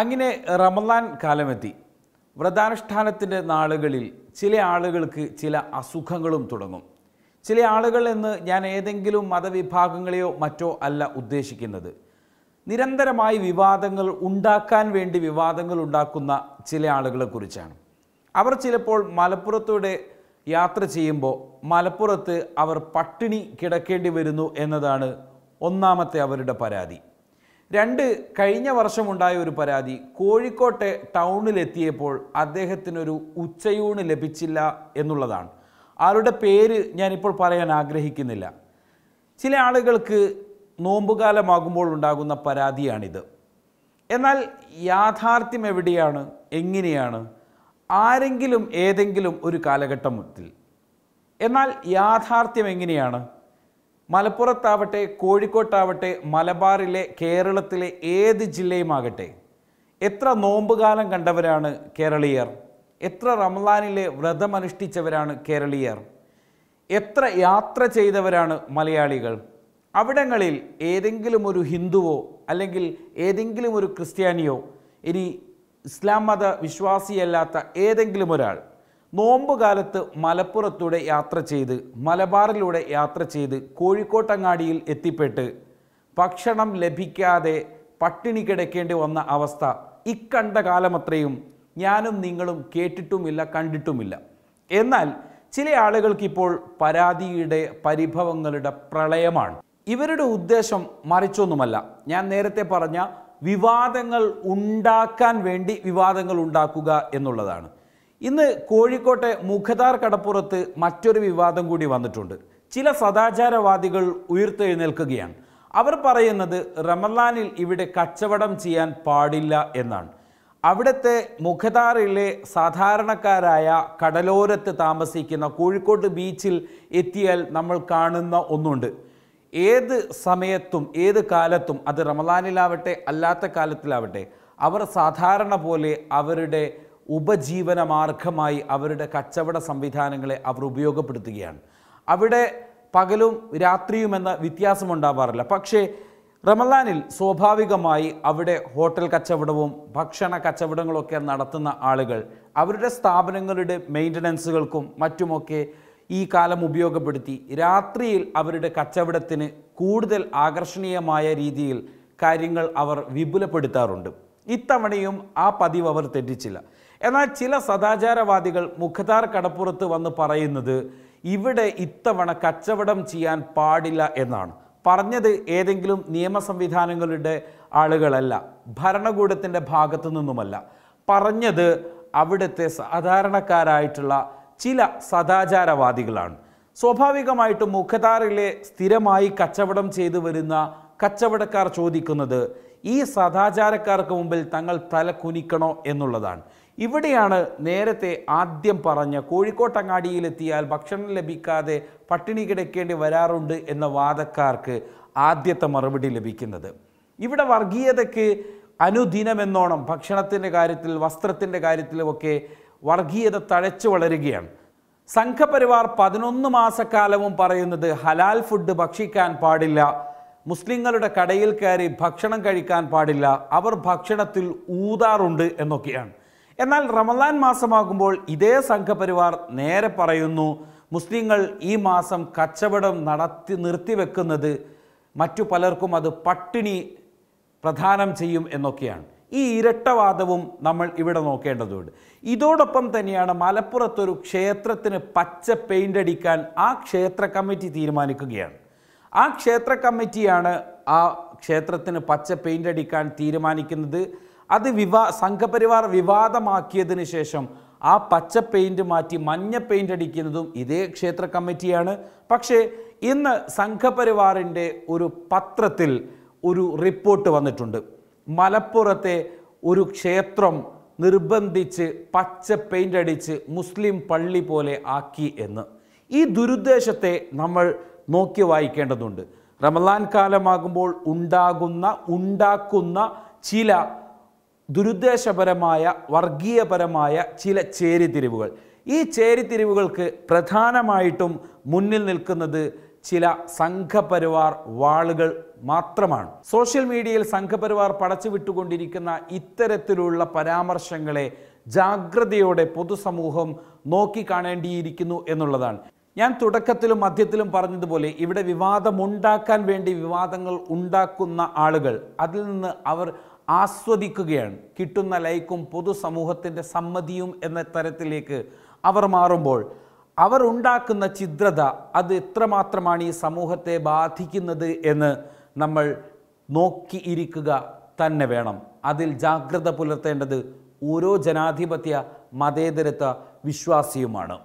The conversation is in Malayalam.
അങ്ങനെ റമദാൻ കാലമെത്തി വ്രതാനുഷ്ഠാനത്തിൻ്റെ നാളുകളിൽ ചില ആളുകൾക്ക് ചില അസുഖങ്ങളും തുടങ്ങും ചില ആളുകൾ എന്ന് ഞാൻ ഏതെങ്കിലും മതവിഭാഗങ്ങളെയോ മറ്റോ അല്ല ഉദ്ദേശിക്കുന്നത് നിരന്തരമായി വിവാദങ്ങൾ ഉണ്ടാക്കാൻ വേണ്ടി വിവാദങ്ങൾ ഉണ്ടാക്കുന്ന ചില ആളുകളെക്കുറിച്ചാണ് അവർ ചിലപ്പോൾ മലപ്പുറത്തൂടെ യാത്ര ചെയ്യുമ്പോൾ മലപ്പുറത്ത് അവർ പട്ടിണി കിടക്കേണ്ടി വരുന്നു എന്നതാണ് ഒന്നാമത്തെ അവരുടെ പരാതി രണ്ട് കഴിഞ്ഞ വർഷമുണ്ടായ ഒരു പരാതി കോഴിക്കോട്ടെ ടൗണിലെത്തിയപ്പോൾ അദ്ദേഹത്തിനൊരു ഉച്ചയൂണ് ലഭിച്ചില്ല എന്നുള്ളതാണ് ആരുടെ പേര് ഞാനിപ്പോൾ പറയാൻ ആഗ്രഹിക്കുന്നില്ല ചില ആളുകൾക്ക് നോമ്പുകാലമാകുമ്പോൾ ഉണ്ടാകുന്ന പരാതിയാണിത് എന്നാൽ യാഥാർത്ഥ്യം എവിടെയാണ് എങ്ങനെയാണ് ആരെങ്കിലും ഏതെങ്കിലും ഒരു കാലഘട്ടത്തിൽ എന്നാൽ യാഥാർത്ഥ്യം എങ്ങനെയാണ് മലപ്പുറത്താവട്ടെ കോഴിക്കോട്ടാവട്ടെ മലബാറിലെ കേരളത്തിലെ ഏത് ജില്ലയുമാകട്ടെ എത്ര നോമ്പുകാലം കണ്ടവരാണ് കേരളീയർ എത്ര റംലാനിലെ വ്രതമനുഷ്ഠിച്ചവരാണ് കേരളീയർ എത്ര യാത്ര ചെയ്തവരാണ് മലയാളികൾ അവിടങ്ങളിൽ ഏതെങ്കിലും ഒരു ഹിന്ദുവോ അല്ലെങ്കിൽ ഏതെങ്കിലും ഒരു ക്രിസ്ത്യാനിയോ ഇനി ഇസ്ലാം മത വിശ്വാസിയല്ലാത്ത ഏതെങ്കിലും ഒരാൾ നോമ്പുകാലത്ത് മലപ്പുറത്തൂടെ യാത്ര ചെയ്ത് മലബാറിലൂടെ യാത്ര ചെയ്ത് കോഴിക്കോട്ടങ്ങാടിയിൽ എത്തിപ്പെട്ട് ഭക്ഷണം ലഭിക്കാതെ പട്ടിണി കിടക്കേണ്ടി വന്ന അവസ്ഥ ഇക്കണ്ട കാലമത്രയും ഞാനും നിങ്ങളും കേട്ടിട്ടുമില്ല കണ്ടിട്ടുമില്ല എന്നാൽ ചില ആളുകൾക്കിപ്പോൾ പരാതിയുടെ പരിഭവങ്ങളുടെ പ്രളയമാണ് ഇവരുടെ ഉദ്ദേശം മറിച്ചൊന്നുമല്ല ഞാൻ നേരത്തെ പറഞ്ഞ വിവാദങ്ങൾ ഉണ്ടാക്കാൻ വേണ്ടി വിവാദങ്ങൾ ഉണ്ടാക്കുക എന്നുള്ളതാണ് ഇന്ന് കോഴിക്കോട്ടെ മുഖദാർ കടപ്പുറത്ത് മറ്റൊരു വിവാദം കൂടി വന്നിട്ടുണ്ട് ചില സദാചാരവാദികൾ ഉയർത്തെഴുന്നേൽക്കുകയാണ് അവർ പറയുന്നത് റമലാനിൽ ഇവിടെ കച്ചവടം ചെയ്യാൻ പാടില്ല എന്നാണ് അവിടുത്തെ മുഖദാറിലെ സാധാരണക്കാരായ കടലോരത്ത് താമസിക്കുന്ന കോഴിക്കോട് ബീച്ചിൽ എത്തിയാൽ നമ്മൾ കാണുന്ന ഒന്നുണ്ട് ഏത് സമയത്തും ഏത് കാലത്തും അത് റമലാനിലാവട്ടെ അല്ലാത്ത കാലത്തിലാവട്ടെ അവർ സാധാരണ പോലെ അവരുടെ ഉപജീവന മാർഗമായി അവരുടെ കച്ചവട സംവിധാനങ്ങളെ അവർ ഉപയോഗപ്പെടുത്തുകയാണ് അവിടെ പകലും രാത്രിയും എന്ന വ്യത്യാസമുണ്ടാവാറില്ല പക്ഷേ റമലാനിൽ സ്വാഭാവികമായി അവിടെ ഹോട്ടൽ കച്ചവടവും ഭക്ഷണ കച്ചവടങ്ങളൊക്കെ നടത്തുന്ന ആളുകൾ അവരുടെ സ്ഥാപനങ്ങളുടെ മെയിൻ്റനൻസുകൾക്കും മറ്റുമൊക്കെ ഈ കാലം ഉപയോഗപ്പെടുത്തി രാത്രിയിൽ അവരുടെ കച്ചവടത്തിന് കൂടുതൽ ആകർഷണീയമായ രീതിയിൽ കാര്യങ്ങൾ അവർ വിപുലപ്പെടുത്താറുണ്ട് ഇത്തവണയും ആ പതിവ് അവർ തെറ്റിച്ചില്ല എന്നാൽ ചില സദാചാരവാദികൾ മുഖതാർ കടപ്പുറത്ത് വന്ന് പറയുന്നത് ഇവിടെ ഇത്തവണ കച്ചവടം ചെയ്യാൻ പാടില്ല എന്നാണ് പറഞ്ഞത് ഏതെങ്കിലും നിയമ സംവിധാനങ്ങളുടെ ആളുകളല്ല ഭരണകൂടത്തിൻ്റെ ഭാഗത്തു നിന്നുമല്ല പറഞ്ഞത് അവിടുത്തെ സാധാരണക്കാരായിട്ടുള്ള ചില സദാചാരവാദികളാണ് സ്വാഭാവികമായിട്ടും മുഖതാറിലെ സ്ഥിരമായി കച്ചവടം ചെയ്തു വരുന്ന കച്ചവടക്കാർ ചോദിക്കുന്നത് ഈ സദാചാരക്കാർക്ക് മുമ്പിൽ തങ്ങൾ തല കുനിക്കണോ എന്നുള്ളതാണ് ഇവിടെയാണ് നേരത്തെ ആദ്യം പറഞ്ഞ കോഴിക്കോട്ടങ്ങാടിയിലെത്തിയാൽ ഭക്ഷണം ലഭിക്കാതെ പട്ടിണി കിടക്കേണ്ടി വരാറുണ്ട് എന്ന വാദക്കാർക്ക് ആദ്യത്തെ മറുപടി ലഭിക്കുന്നത് ഇവിടെ വർഗീയതയ്ക്ക് അനുദിനമെന്നോണം ഭക്ഷണത്തിൻ്റെ കാര്യത്തിൽ വസ്ത്രത്തിൻ്റെ കാര്യത്തിലുമൊക്കെ വർഗീയത തഴച്ചു വളരുകയാണ് സംഘപരിവാർ പതിനൊന്ന് മാസക്കാലവും പറയുന്നത് ഹലാൽ ഫുഡ് ഭക്ഷിക്കാൻ പാടില്ല മുസ്ലിങ്ങളുടെ കടയിൽ കയറി ഭക്ഷണം കഴിക്കാൻ പാടില്ല അവർ ഭക്ഷണത്തിൽ ഊതാറുണ്ട് എന്നൊക്കെയാണ് എന്നാൽ റമദാൻ മാസമാകുമ്പോൾ ഇതേ സംഘപരിവാർ നേരെ പറയുന്നു മുസ്ലിങ്ങൾ ഈ മാസം കച്ചവടം നടത്തി നിർത്തിവെക്കുന്നത് മറ്റു പലർക്കും അത് പട്ടിണി പ്രധാനം ചെയ്യും എന്നൊക്കെയാണ് ഈ ഇരട്ടവാദവും നമ്മൾ ഇവിടെ നോക്കേണ്ടതുണ്ട് ഇതോടൊപ്പം തന്നെയാണ് മലപ്പുറത്തൊരു ക്ഷേത്രത്തിന് പച്ച പെയിൻ്റ് അടിക്കാൻ ആ ക്ഷേത്ര കമ്മിറ്റി തീരുമാനിക്കുകയാണ് ആ ക്ഷേത്ര കമ്മിറ്റിയാണ് ആ ക്ഷേത്രത്തിന് പച്ച പെയിൻ്റ് അടിക്കാൻ തീരുമാനിക്കുന്നത് അത് വിവാ സംഘപരിവാർ വിവാദമാക്കിയതിന് ശേഷം ആ പച്ച പെയിൻറ് മാറ്റി മഞ്ഞ പെയിൻ്റ് അടിക്കുന്നതും ഇതേ ക്ഷേത്ര കമ്മിറ്റിയാണ് പക്ഷേ ഇന്ന് സംഘപരിവാറിൻ്റെ ഒരു പത്രത്തിൽ ഒരു റിപ്പോർട്ട് വന്നിട്ടുണ്ട് മലപ്പുറത്തെ ഒരു ക്ഷേത്രം നിർബന്ധിച്ച് പച്ച പെയിൻ്റ് അടിച്ച് മുസ്ലിം പള്ളി പോലെ ആക്കി എന്ന് ഈ ദുരുദ്ദേശത്തെ നമ്മൾ നോക്കി വായിക്കേണ്ടതുണ്ട് റമലാൻ കാലമാകുമ്പോൾ ഉണ്ടാകുന്ന ഉണ്ടാക്കുന്ന ചില ദുരുദ്ദേശപരമായ വർഗീയപരമായ ചില ചേരിതിരിവുകൾ ഈ ചേരിതിരിവുകൾക്ക് പ്രധാനമായിട്ടും മുന്നിൽ നിൽക്കുന്നത് ചില സംഘപരിവാർ വാളുകൾ മാത്രമാണ് സോഷ്യൽ മീഡിയയിൽ സംഘപരിവാർ പടച്ചുവിട്ടുകൊണ്ടിരിക്കുന്ന ഇത്തരത്തിലുള്ള പരാമർശങ്ങളെ ജാഗ്രതയോടെ പൊതുസമൂഹം നോക്കിക്കാണേണ്ടിയിരിക്കുന്നു എന്നുള്ളതാണ് ഞാൻ തുടക്കത്തിലും മധ്യത്തിലും പറഞ്ഞതുപോലെ ഇവിടെ വിവാദമുണ്ടാക്കാൻ വേണ്ടി വിവാദങ്ങൾ ഉണ്ടാക്കുന്ന ആളുകൾ അതിൽ നിന്ന് അവർ ആസ്വദിക്കുകയാണ് കിട്ടുന്ന ലൈക്കും പൊതുസമൂഹത്തിൻ്റെ സമ്മതിയും എന്ന തരത്തിലേക്ക് അവർ മാറുമ്പോൾ അവർ ഉണ്ടാക്കുന്ന ചിദ്രത അത് എത്രമാത്രമാണ് ഈ സമൂഹത്തെ ബാധിക്കുന്നത് എന്ന് നമ്മൾ നോക്കിയിരിക്കുക തന്നെ വേണം അതിൽ ജാഗ്രത പുലർത്തേണ്ടത് ഓരോ ജനാധിപത്യ മതേതരത്വ വിശ്വാസിയുമാണ്